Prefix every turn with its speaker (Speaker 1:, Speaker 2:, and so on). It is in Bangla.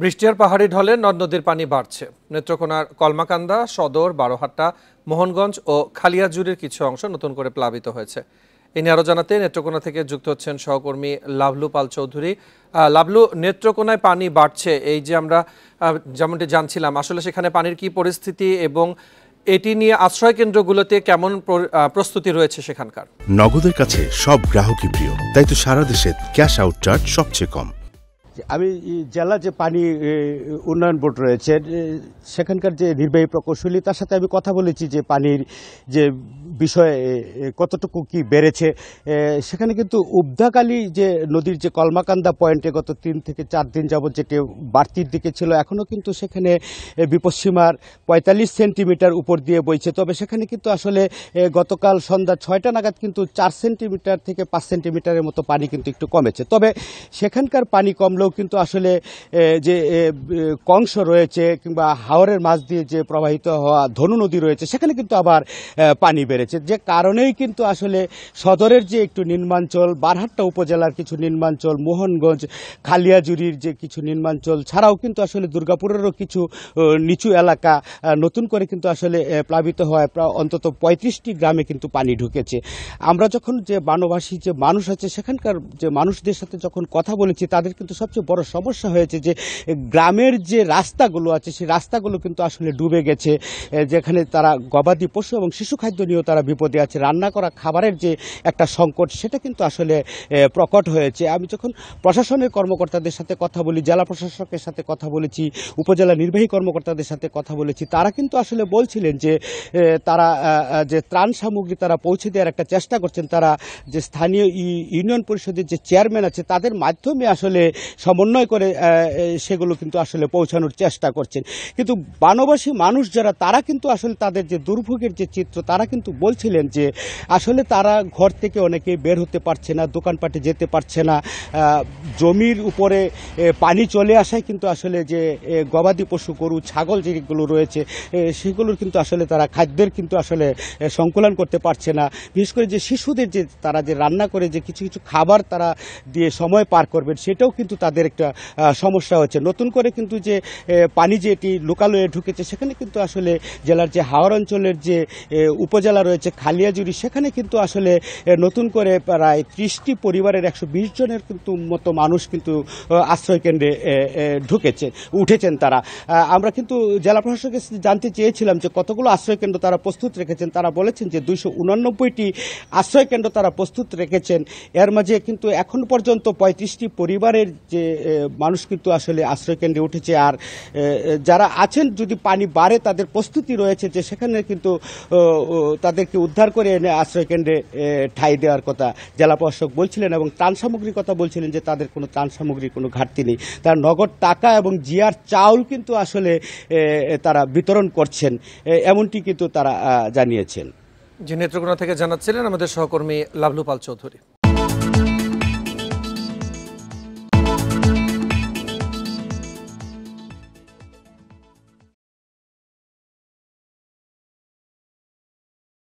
Speaker 1: বৃষ্টির পাহাড়ি ঢলে নদ নদীর পানি বাড়ছে নেত্রকোনার কলমাকান্দা সদর বারোহাট্টা মোহনগঞ্জ ও খালিয়াজুরির কিছু অংশ নতুন করে প্লাবিত হয়েছে এ নিয়ে আরও জানাতে নেত্রকোনা থেকে যুক্ত হচ্ছেন সহকর্মী লাভলু পাল চৌধুরী লাভলু নেত্রকোনায় পানি বাড়ছে এই যে আমরা যেমনটি জানছিলাম আসলে সেখানে পানির কি পরিস্থিতি এবং এটি নিয়ে আশ্রয় কেন্দ্রগুলোতে কেমন প্রস্তুতি রয়েছে সেখানকার
Speaker 2: নগদের কাছে সব গ্রাহকই প্রিয় তাই তো সারা দেশে ক্যাশ আউট চার্জ সবচেয়ে কম
Speaker 1: আমি জেলা
Speaker 2: যে পানি উন্নয়ন বোর্ড রয়েছে সেখানকার যে নির্বাহী প্রকৌশলী তার সাথে আমি কথা বলেছি যে পানির যে বিষয়ে কতটুকু কি বেড়েছে সেখানে কিন্তু উবদাকালী যে নদীর যে কলমাকান্দা পয়েন্টে গত তিন থেকে চার দিন যাবৎ যেটি বাড়তির দিকে ছিল এখনও কিন্তু সেখানে বিপশ্চিমার পঁয়তাল্লিশ সেন্টিমিটার উপর দিয়ে বইছে তবে সেখানে কিন্তু আসলে গতকাল সন্ধ্যা ছয়টা নাগাদ কিন্তু চার সেন্টিমিটার থেকে পাঁচ সেন্টিমিটারের মতো পানি কিন্তু একটু কমেছে তবে সেখানকার পানি কমলেও কিন্তু আসলে যে কংস রয়েছে কিংবা হাওরের মাছ দিয়ে যে প্রবাহিত হওয়া ধনু নদী রয়েছে সেখানে কিন্তু আবার পানি বেড়েছে যে কারণেই কিন্তু আসলে সদরের যে একটু নিম্নাঞ্চল বারহাট্টা উপজেলার কিছু নিম্নাঞ্চল মোহনগঞ্জ খালিয়াজুরির যে কিছু নিম্নাঞ্চল ছাড়াও কিন্তু আসলে দুর্গাপুরেরও কিছু নিচু এলাকা নতুন করে কিন্তু আসলে প্লাবিত হওয়ায় প্রায় অন্তত পঁয়ত্রিশটি গ্রামে কিন্তু পানি ঢুকেছে আমরা যখন যে বানবাসী যে মানুষ আছে সেখানকার যে মানুষদের সাথে যখন কথা বলেছি তাদের কিন্তু সবচেয়ে সবচেয়ে বড় সমস্যা হয়েছে যে গ্রামের যে রাস্তাগুলো আছে সেই রাস্তাগুলো কিন্তু আসলে ডুবে গেছে যেখানে তারা গবাদি পশু এবং শিশু খাদ্য নিয়েও তারা বিপদে আছে রান্না করা খাবারের যে একটা সংকট সেটা কিন্তু আসলে প্রকট হয়েছে আমি যখন প্রশাসনের কর্মকর্তাদের সাথে কথা বলি জেলা প্রশাসকের সাথে কথা বলেছি উপজেলা নির্বাহী কর্মকর্তাদের সাথে কথা বলেছি তারা কিন্তু আসলে বলছিলেন যে তারা যে ত্রাণ সামগ্রী তারা পৌঁছে দেওয়ার একটা চেষ্টা করছেন তারা যে স্থানীয় ইউনিয়ন পরিষদের যে চেয়ারম্যান আছে তাদের মাধ্যমে আসলে সমন্বয় করে সেগুলো কিন্তু আসলে পৌঁছানোর চেষ্টা করছেন কিন্তু বানবাসী মানুষ যারা তারা কিন্তু আসলে তাদের যে দুর্ভোগের যে চিত্র তারা কিন্তু বলছিলেন যে আসলে তারা ঘর থেকে অনেকে বের হতে পারছে না দোকানপাটে যেতে পারছে না জমির উপরে পানি চলে আসায় কিন্তু আসলে যে গবাদি পশু গরু ছাগল যেগুলো রয়েছে সেগুলোর কিন্তু আসলে তারা খাদ্যের কিন্তু আসলে সংকুলন করতে পারছে না বিশেষ করে যে শিশুদের যে তারা যে রান্না করে যে কিছু কিছু খাবার তারা দিয়ে সময় পার করবেন সেটাও কিন্তু তাদের তাদের একটা সমস্যা হচ্ছে নতুন করে কিন্তু যে পানি যে এটি লোকালয়ে ঢুকেছে সেখানে কিন্তু আসলে জেলার যে হাওড় অঞ্চলের যে উপজেলা রয়েছে খালিয়াজুরি সেখানে কিন্তু আসলে নতুন করে প্রায় ত্রিশটি পরিবারের একশো বিশ জনের কিন্তু মতো মানুষ কিন্তু আশ্রয় কেন্দ্রে ঢুকেছে উঠেছেন তারা আমরা কিন্তু জেলা প্রশাসকের জানতে চেয়েছিলাম যে কতগুলো আশ্রয়কেন্দ্র তারা প্রস্তুত রেখেছেন তারা বলেছেন যে দুইশো উনানব্বইটি আশ্রয়কেন্দ্র তারা প্রস্তুত রেখেছেন এর মাঝে কিন্তু এখন পর্যন্ত পঁয়ত্রিশটি পরিবারের যে যে মানুষ কিন্তু আসলে আশ্রয়কেন্দ্রে উঠেছে আর যারা আছেন যদি পানি বাড়ে তাদের প্রস্তুতি রয়েছে যে সেখানে কিন্তু তাদেরকে উদ্ধার করে এনে আশ্রয়কেন্দ্রে ঠাই দেওয়ার কথা জেলা প্রশাসক বলছিলেন এবং ত্রাণ সামগ্রীর কথা বলছিলেন যে তাদের কোনো ত্রাণ সামগ্রীর কোনো ঘাটতি নেই তার নগদ টাকা এবং জিয়ার চাউল কিন্তু আসলে তারা বিতরণ করছেন এমনটি কিন্তু তারা জানিয়েছেন
Speaker 1: যে নেত্রকোনা থেকে জানাচ্ছিলেন আমাদের সহকর্মী লাভলু পাল চৌধুরী